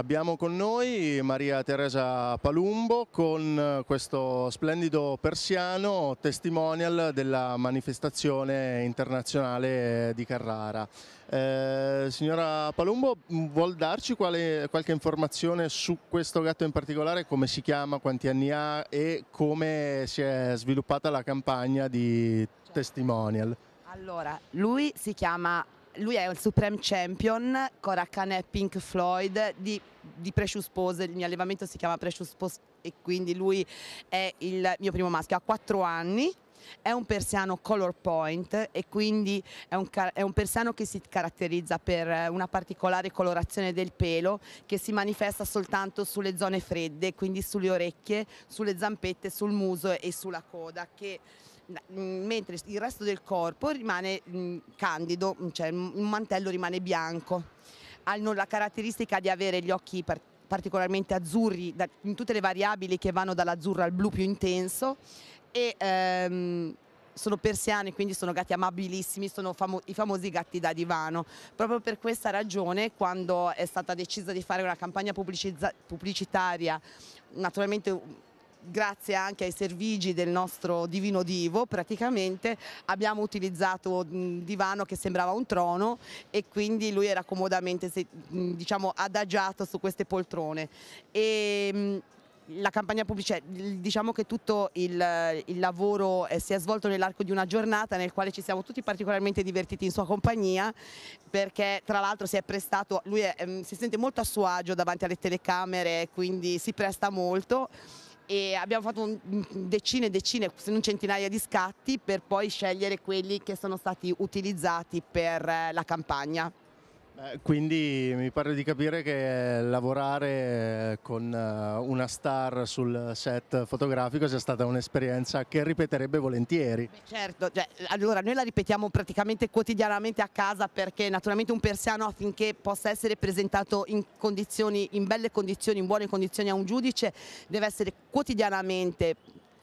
Abbiamo con noi Maria Teresa Palumbo con eh, questo splendido persiano testimonial della manifestazione internazionale di Carrara. Eh, signora Palumbo, mm, vuol darci quale, qualche informazione su questo gatto in particolare, come si chiama, quanti anni ha e come si è sviluppata la campagna di testimonial? Allora, lui si chiama lui è il Supreme Champion, Korakan è Pink Floyd di, di Precious Pose, il mio allevamento si chiama Precious Pose e quindi lui è il mio primo maschio, ha 4 anni, è un persiano color point e quindi è un, è un, persiano che si caratterizza per una particolare colorazione del pelo che si manifesta soltanto sulle zone fredde, quindi sulle orecchie, sulle zampette, sul muso e sulla coda che Mm, mentre il resto del corpo rimane mm, candido, mm, cioè il mantello rimane bianco. Hanno la caratteristica di avere gli occhi particolarmente azzurri in tutte le variabili che vanno dall'azzurro al blu più intenso e ehm, sono persiani, quindi sono gatti amabilissimi, sono famo i famosi gatti da divano. Proprio per questa ragione, quando è stata decisa di fare una campagna pubblicitaria, naturalmente grazie anche ai servigi del nostro divino divo praticamente abbiamo utilizzato un divano che sembrava un trono e quindi lui era comodamente diciamo, adagiato su queste poltrone. E, la campagna pubblica, cioè, diciamo che tutto il, il lavoro eh, si è svolto nell'arco di una giornata nel quale ci siamo tutti particolarmente divertiti in sua compagnia perché tra l'altro si è prestato, lui è, si sente molto a suo agio davanti alle telecamere quindi si presta molto e abbiamo fatto decine e decine, se non centinaia di scatti per poi scegliere quelli che sono stati utilizzati per eh, la campagna. Eh, quindi mi pare di capire che lavorare con eh, una star sul set fotografico sia stata un'esperienza che ripeterebbe volentieri. Certo, cioè, allora noi la ripetiamo praticamente quotidianamente a casa perché naturalmente un persiano affinché possa essere presentato in, in belle condizioni, in buone condizioni a un giudice deve essere quotidianamente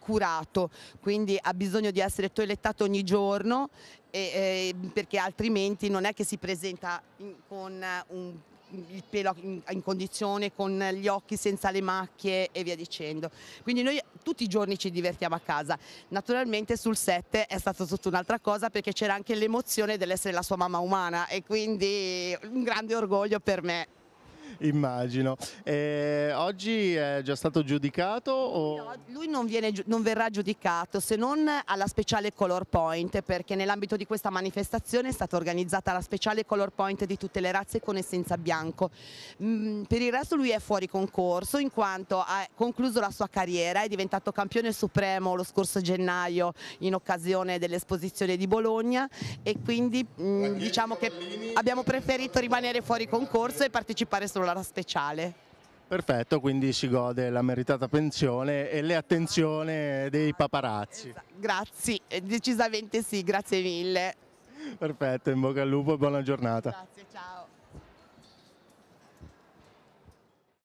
curato, quindi ha bisogno di essere toilettato ogni giorno e, eh, perché altrimenti non è che si presenta in, con un, il pelo in, in, condizione, con gli occhi senza le macchie e via dicendo. Quindi noi tutti i giorni ci divertiamo a casa. Naturalmente sul set è stata tutta un'altra cosa perché c'era anche l'emozione dell'essere la sua mamma umana e quindi un grande orgoglio per me. immagino. E eh, oggi è già stato giudicato? O... lui non, viene, non, verrà giudicato se non alla speciale Color Point perché nell'ambito di questa manifestazione è stata organizzata la speciale Color Point di tutte le razze con essenza bianco. Mm, per il resto lui è fuori concorso in quanto ha concluso la sua carriera, è diventato campione supremo lo scorso gennaio in occasione dell'esposizione di Bologna e quindi mm, diciamo che abbiamo preferito rimanere fuori concorso e partecipare solo cellulare speciale. Perfetto, quindi si gode la meritata pensione e le attenzioni dei paparazzi. Grazie, eh, decisamente sì, grazie mille. Perfetto, in bocca al lupo e buona giornata. Grazie, ciao.